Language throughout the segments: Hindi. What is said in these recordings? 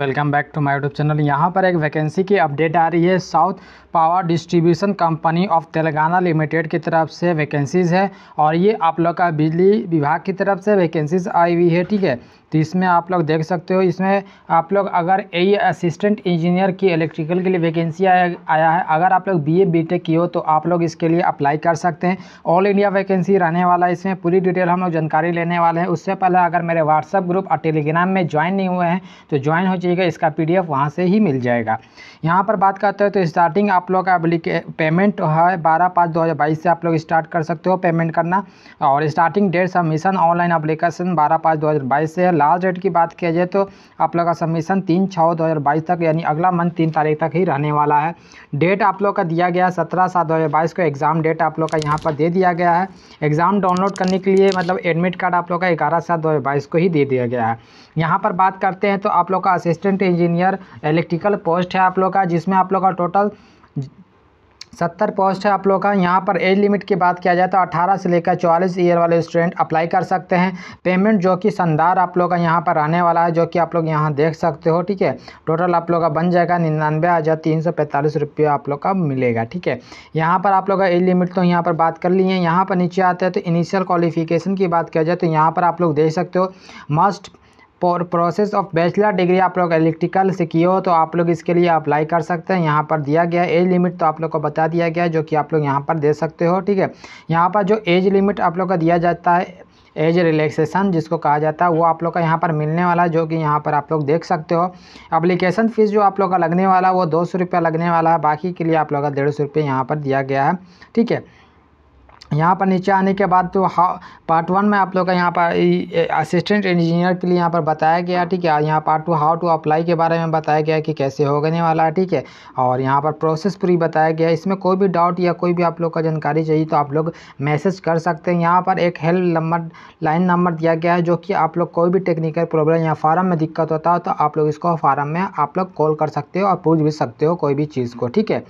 welcome back to my YouTube channel यहाँ पर एक वैकेंसी की अपडेट आ रही है south power distribution company of Telangana limited की तरफ से वैकेंसीज़ है और ये आप लोग का बिजली विभाग की तरफ से वैकेंसीज आई हुई है ठीक है तो इसमें आप लोग देख सकते हो इसमें आप लोग अगर ए असिस्टेंट इंजीनियर की इलेक्ट्रिकल के लिए वैकेंसी आया, आया है अगर आप लोग बी ए बी टेक की हो तो आप लोग इसके लिए अप्लाई कर सकते हैं ऑल इंडिया वैकेंसी रहने वाला है इसमें पूरी डिटेल हम लोग जानकारी लेने वाले हैं उससे पहले अगर मेरे व्हाट्सअप ग्रुप और टेलीग्राम में ज्वाइन नहीं हुए हैं तो ज्वाइन हो जाइएगा इसका पी डी वहाँ से ही मिल जाएगा यहाँ पर बात करते हैं तो स्टार्टिंग आप लोग का पेमेंट है बारह पाँच दो हज़ार बाईस से आप लोग स्टार्ट कर सकते हो पेमेंट करना और starting date submission online application बारह पाँच दो हज़ार बाईस से है लास्ट डेट की बात किया जाए तो आप लोग का सबमिशन तीन छः दो हज़ार बाईस तक यानी अगला मंथ तीन तारीख तक ही रहने वाला है डेट आप लोग का दिया गया सत्रह सात दो हज़ार बाईस को एग्ज़ाम डेट आप लोग का यहाँ पर दे दिया गया है एग्ज़ाम डाउनलोड करने के लिए मतलब एडमिट कार्ड आप लोग का ग्यारह सात दो हज़ार बाईस को ही दे दिया गया है यहाँ पर बात करते हैं तो आप लोग का असिस्टेंट इंजीनियर इलेक्ट्रिकल पोस्ट है आप लोग लोग का जिसमें आप लोग का टोटल सत्तर पोस्ट है आप लोग का यहाँ पर एज लिमिट की बात किया जाए तो अठारह से लेकर चौवालीस ईयर वाले स्टूडेंट अप्लाई कर सकते हैं पेमेंट जो कि संदार आप लोग का यहाँ पर आने वाला है जो कि आप लोग यहाँ देख सकते हो ठीक है टोटल आप लोग का बन जाएगा निन्यानवे हज़ार तीन सौ पैंतालीस रुपये आप लोग का मिलेगा ठीक है यहाँ पर आप लोग का एज लिमिट तो यहाँ पर बात कर ली है यहाँ पर नीचे आते हैं तो इनिशियल क्वालिफिकेशन की बात किया जाए तो यहाँ पर आप लोग देख सकते हो must process of bachelor degree आप लोग इलेक्ट्रिकल से किए हो तो आप लोग इसके लिए अप्लाई कर सकते हैं यहाँ पर दिया गया एज लिमिट तो आप लोग को बता दिया गया है जो कि आप लोग यहाँ पर दे सकते हो ठीक है यहाँ पर जो एज लिमिट आप लोग का दिया जाता है एज रिलैक्सेशन जिसको कहा जाता है वो आप लोग का यहाँ पर मिलने वाला जो कि यहाँ पर आप लोग देख सकते हो अप्लीकेशन फ़ीस जो आप लोग का लगने वाला वो दो सौ लगने वाला है बाकी के लिए आप लोग का डेढ़ सौ यहाँ पर दिया गया है ठीक है यहाँ पर नीचे आने के बाद तो हा पार्ट वन में आप लोग का यहाँ पर असिस्टेंट इंजीनियर के लिए यहाँ पर बताया गया ठीक है यहाँ part two how to apply के बारे में बताया गया कि कैसे होने वाला है ठीक है और यहाँ पर प्रोसेस पूरी बताया गया इसमें कोई भी डाउट या कोई भी आप लोग का जानकारी चाहिए तो आप लोग मैसेज कर सकते हैं यहाँ पर एक हेल्प नंबर लाइन नंबर दिया गया है जो कि आप लोग कोई भी टेक्निकल प्रॉब्लम या फार्म में दिक्कत होता हो तो आप लोग इसको फार्म में आप लोग कॉल कर सकते हो और पूछ भी सकते हो कोई भी चीज़ को ठीक है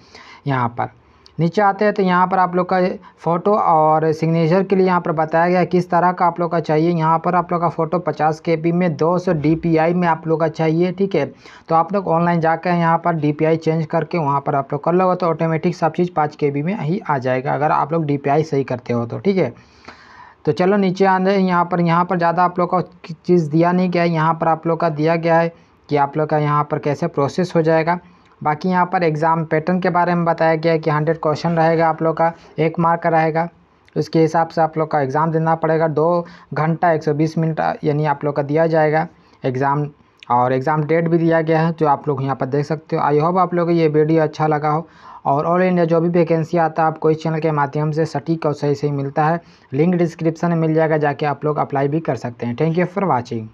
यहाँ पर नीचे आते हैं तो यहाँ पर आप लोग का फ़ोटो और सिग्नेचर के लिए यहाँ पर बताया गया किस तरह का आप लोग का चाहिए यहाँ पर आप लोग का फ़ोटो पचास के में दो सौ में आप लोग का चाहिए ठीक है तो आप लोग ऑनलाइन जाकर यहाँ पर डी चेंज करके वहाँ पर आप लोग कर लोगे तो ऑटोमेटिक सब चीज़ पाँच के में ही आ जाएगा अगर आप लोग डी सही करते हो तो ठीक है तो चलो नीचे आने यहाँ पर यहाँ पर ज़्यादा आप लोग का चीज़ दिया नहीं गया है यहाँ पर आप लोग का दिया गया है कि आप लोग का यहाँ पर कैसे प्रोसेस हो जाएगा बाकी यहाँ पर एग्ज़ाम पैटर्न के बारे में बताया गया है कि हंड्रेड क्वेश्चन रहेगा आप लोग का एक मार्क रहेगा उसके हिसाब से आप लोग का एग्ज़ाम देना पड़ेगा दो घंटा एक मिनट यानी आप लोग का दिया जाएगा एग्ज़ाम और एग्ज़ाम डेट भी दिया गया है जो आप लोग यहाँ पर देख सकते हो आई होप आप लोगों को ये वीडियो अच्छा लगा हो और ऑल इंडिया जो भी वैकेंसी आता है आपको इस चैनल के माध्यम से सटीक और सही सही मिलता है लिंक डिस्क्रिप्शन में मिल जाएगा जाके आप लोग अप्लाई भी कर सकते हैं थैंक यू फॉर वॉचिंग